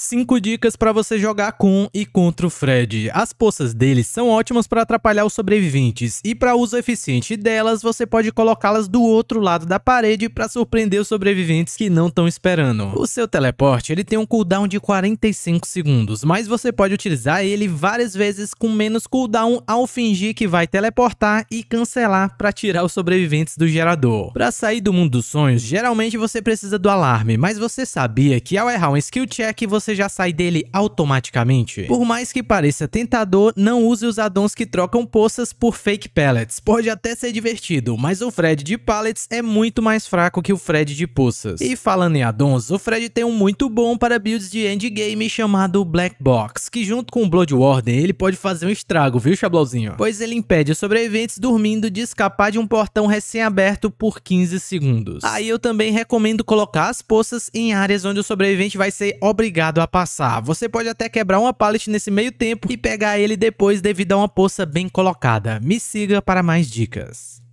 5 dicas para você jogar com e contra o Fred. As poças deles são ótimas para atrapalhar os sobreviventes e para uso eficiente delas, você pode colocá-las do outro lado da parede para surpreender os sobreviventes que não estão esperando. O seu teleporte, ele tem um cooldown de 45 segundos, mas você pode utilizar ele várias vezes com menos cooldown ao fingir que vai teleportar e cancelar para tirar os sobreviventes do gerador. Para sair do mundo dos sonhos, geralmente você precisa do alarme, mas você sabia que ao errar um skill check você você já sai dele automaticamente. Por mais que pareça tentador, não use os addons que trocam poças por fake pellets. Pode até ser divertido, mas o Fred de pallets é muito mais fraco que o Fred de poças. E falando em addons, o Fred tem um muito bom para builds de endgame chamado Black Box, que junto com o Blood Warden ele pode fazer um estrago, viu Chablauzinho? Pois ele impede os sobreviventes dormindo de escapar de um portão recém-aberto por 15 segundos. Aí eu também recomendo colocar as poças em áreas onde o sobrevivente vai ser obrigado a passar. Você pode até quebrar uma pallet nesse meio tempo e pegar ele depois devido a uma poça bem colocada. Me siga para mais dicas.